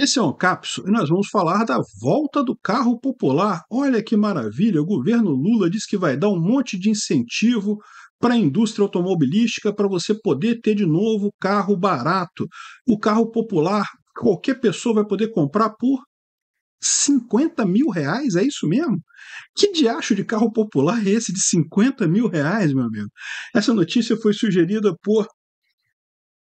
Esse é um capso e nós vamos falar da volta do carro popular. Olha que maravilha! O governo Lula diz que vai dar um monte de incentivo para a indústria automobilística para você poder ter de novo carro barato. O carro popular, qualquer pessoa vai poder comprar por 50 mil reais, é isso mesmo? Que diacho de carro popular é esse de 50 mil reais, meu amigo? Essa notícia foi sugerida por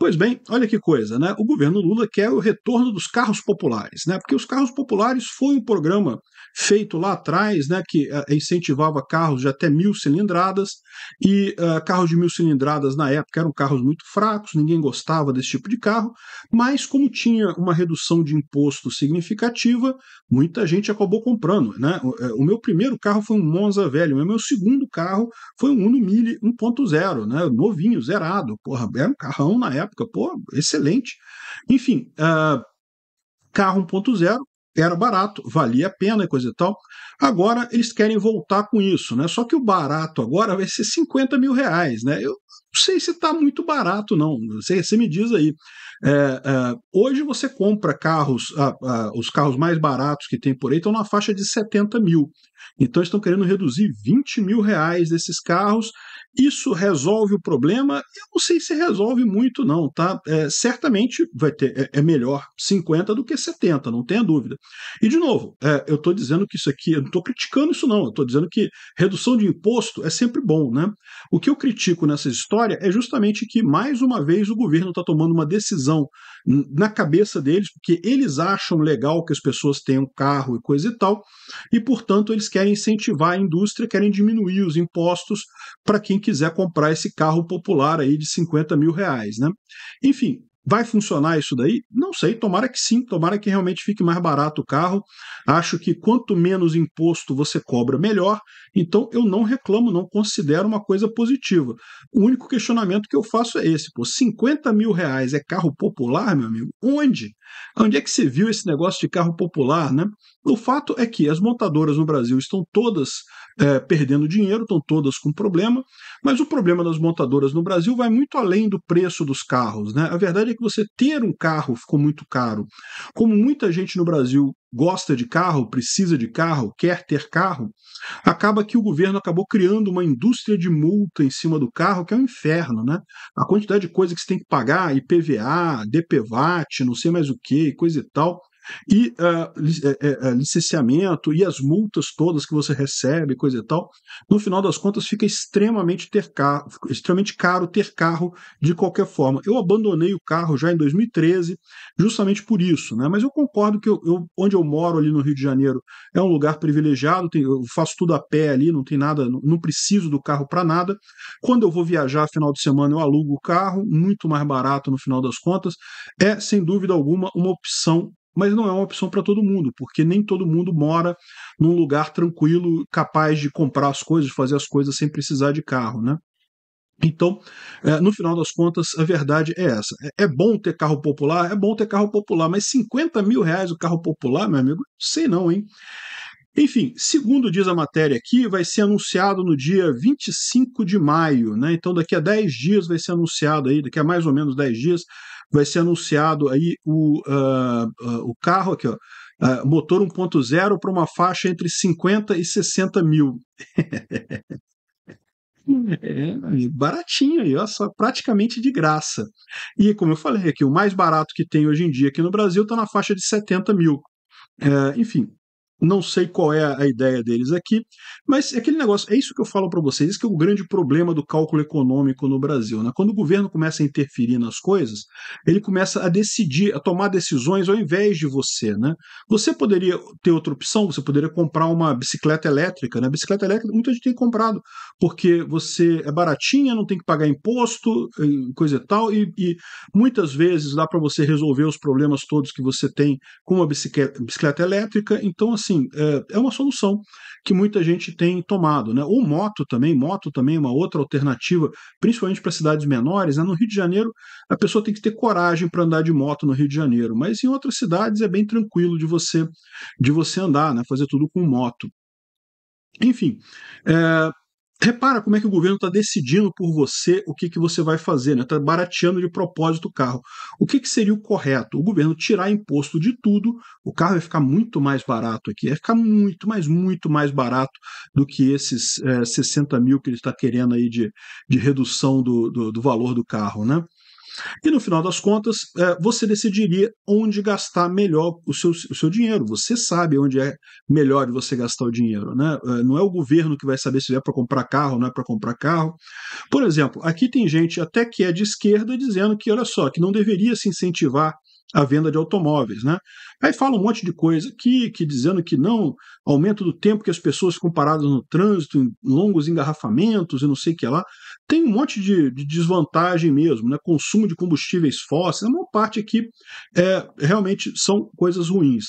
Pois bem, olha que coisa, né? O governo Lula quer o retorno dos carros populares, né? Porque os carros populares foi um programa feito lá atrás, né? Que eh, incentivava carros de até mil cilindradas e uh, carros de mil cilindradas na época eram carros muito fracos, ninguém gostava desse tipo de carro, mas como tinha uma redução de imposto significativa, muita gente acabou comprando, né? O, eh, o meu primeiro carro foi um Monza velho, o meu segundo carro foi um Uno Mille 1.0, né? Novinho, zerado, porra, era um carrão na época época, pô, excelente. Enfim, uh, carro 1.0 era barato, valia a pena e coisa e tal. Agora eles querem voltar com isso, né? Só que o barato agora vai ser 50 mil reais, né? Eu não sei se está muito barato, não. Você, você me diz aí. É, é, hoje você compra carros, os carros mais baratos que tem por aí estão na faixa de 70 mil. Então estão querendo reduzir 20 mil reais desses carros isso resolve o problema? Eu não sei se resolve muito, não, tá? É, certamente vai ter, é, é, melhor 50 do que 70, não tenha dúvida. E, de novo, é, eu estou dizendo que isso aqui, eu não estou criticando isso, não, eu estou dizendo que redução de imposto é sempre bom, né? O que eu critico nessa história é justamente que, mais uma vez, o governo está tomando uma decisão na cabeça deles, porque eles acham legal que as pessoas tenham carro e coisa e tal, e, portanto, eles querem incentivar a indústria, querem diminuir os impostos para quem quiser comprar esse carro popular aí de 50 mil reais, né? Enfim, Vai funcionar isso daí? Não sei, tomara que sim, tomara que realmente fique mais barato o carro. Acho que quanto menos imposto você cobra, melhor. Então eu não reclamo, não considero uma coisa positiva. O único questionamento que eu faço é esse: pô, 50 mil reais é carro popular, meu amigo? Onde? Onde é que você viu esse negócio de carro popular, né? O fato é que as montadoras no Brasil estão todas é, perdendo dinheiro, estão todas com problema, mas o problema das montadoras no Brasil vai muito além do preço dos carros, né? A verdade é que você ter um carro ficou muito caro. Como muita gente no Brasil gosta de carro, precisa de carro, quer ter carro, acaba que o governo acabou criando uma indústria de multa em cima do carro, que é um inferno, né? A quantidade de coisa que você tem que pagar, IPVA, DPVAT, não sei mais o que, coisa e tal e uh, licenciamento e as multas todas que você recebe, coisa e tal, no final das contas fica extremamente, ter carro, extremamente caro ter carro de qualquer forma. Eu abandonei o carro já em 2013, justamente por isso, né? Mas eu concordo que eu, eu, onde eu moro ali no Rio de Janeiro é um lugar privilegiado, tem, eu faço tudo a pé ali, não tem nada, não, não preciso do carro para nada. Quando eu vou viajar final de semana, eu alugo o carro, muito mais barato no final das contas. É, sem dúvida alguma, uma opção mas não é uma opção para todo mundo, porque nem todo mundo mora num lugar tranquilo, capaz de comprar as coisas, fazer as coisas sem precisar de carro, né? Então, eh, no final das contas, a verdade é essa. É, é bom ter carro popular? É bom ter carro popular, mas 50 mil reais o carro popular, meu amigo? Sei não, hein? Enfim, segundo diz a matéria aqui, vai ser anunciado no dia 25 de maio, né? Então, daqui a 10 dias vai ser anunciado aí, daqui a mais ou menos 10 dias, vai ser anunciado aí o, uh, uh, o carro aqui, ó, uh, motor 1.0 para uma faixa entre 50 e 60 mil. É, baratinho aí, ó, só praticamente de graça. E como eu falei aqui, o mais barato que tem hoje em dia aqui no Brasil está na faixa de 70 mil. É, enfim, não sei qual é a ideia deles aqui, mas é aquele negócio, é isso que eu falo para vocês, isso que é o grande problema do cálculo econômico no Brasil. Né? Quando o governo começa a interferir nas coisas, ele começa a decidir, a tomar decisões ao invés de você. Né? Você poderia ter outra opção, você poderia comprar uma bicicleta elétrica. Né? Bicicleta elétrica muita gente tem comprado, porque você é baratinha, não tem que pagar imposto, coisa e tal, e, e muitas vezes dá para você resolver os problemas todos que você tem com uma bicicleta, bicicleta elétrica. Então, assim, assim, é, é, uma solução que muita gente tem tomado, né? Ou moto também, moto também é uma outra alternativa, principalmente para cidades menores, né? No Rio de Janeiro, a pessoa tem que ter coragem para andar de moto no Rio de Janeiro, mas em outras cidades é bem tranquilo de você de você andar, né? Fazer tudo com moto. Enfim, é, Repara como é que o governo está decidindo por você o que, que você vai fazer, está né? Tá barateando de propósito o carro. O que, que seria o correto? O governo tirar imposto de tudo, o carro vai ficar muito mais barato aqui, vai ficar muito, mas muito mais barato do que esses é, eh, 60 mil que ele está querendo aí de, de redução do, do, do valor do carro. Né? E no final das contas, é, você decidiria onde gastar melhor o seu, o seu dinheiro. Você sabe onde é melhor de você gastar o dinheiro. Né? É, não é o governo que vai saber se é para comprar carro, não é para comprar carro. Por exemplo, aqui tem gente até que é de esquerda dizendo que, olha só, que não deveria se incentivar a venda de automóveis, né? Aí fala um monte de coisa aqui, que dizendo que não, aumento do tempo que as pessoas ficam paradas no trânsito, em longos engarrafamentos e não sei o que lá. Tem um monte de, de desvantagem mesmo, né? Consumo de combustíveis fósseis, a maior parte aqui é, realmente são coisas ruins.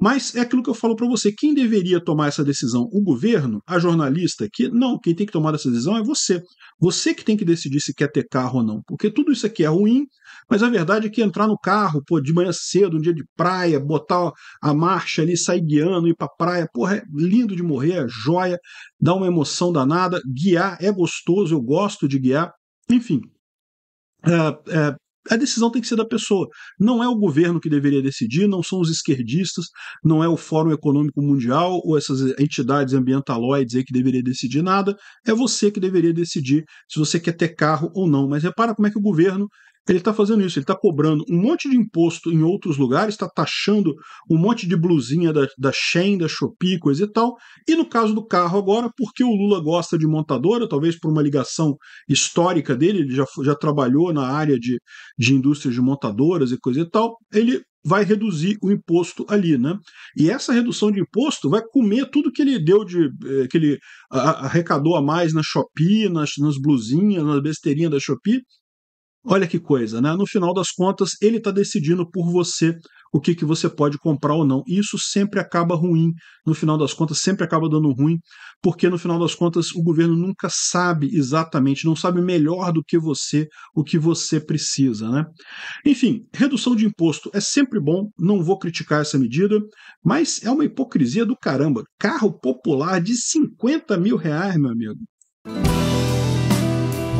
Mas é aquilo que eu falo para você: quem deveria tomar essa decisão? O governo? A jornalista aqui? Não, quem tem que tomar essa decisão é você. Você que tem que decidir se quer ter carro ou não. Porque tudo isso aqui é ruim, mas a verdade é que entrar no carro, pô, de manhã cedo, um dia de praia, botar a marcha ali, sair guiando, ir pra praia. Porra, é lindo de morrer, é joia, dá uma emoção danada. Guiar é gostoso, eu gosto de guiar. Enfim, é, é, a decisão tem que ser da pessoa. Não é o governo que deveria decidir, não são os esquerdistas, não é o Fórum Econômico Mundial ou essas entidades ambientaloides aí que deveria decidir nada. É você que deveria decidir se você quer ter carro ou não. Mas repara como é que o governo ele está fazendo isso, ele está cobrando um monte de imposto em outros lugares, está taxando um monte de blusinha da, da Shen, da Shopee, coisa e tal. E no caso do carro agora, porque o Lula gosta de montadora, talvez por uma ligação histórica dele, ele já, já trabalhou na área de, de indústrias de montadoras e coisa e tal, ele vai reduzir o imposto ali, né? E essa redução de imposto vai comer tudo que ele deu de eh, que ele arrecadou a mais na Shopee, nas, nas blusinhas, na besteirinha da Shopee, Olha que coisa, né? No final das contas, ele está decidindo por você o que, que você pode comprar ou não. E isso sempre acaba ruim, no final das contas, sempre acaba dando ruim, porque no final das contas o governo nunca sabe exatamente, não sabe melhor do que você o que você precisa, né? Enfim, redução de imposto é sempre bom, não vou criticar essa medida, mas é uma hipocrisia do caramba. Carro popular de 50 mil reais, meu amigo.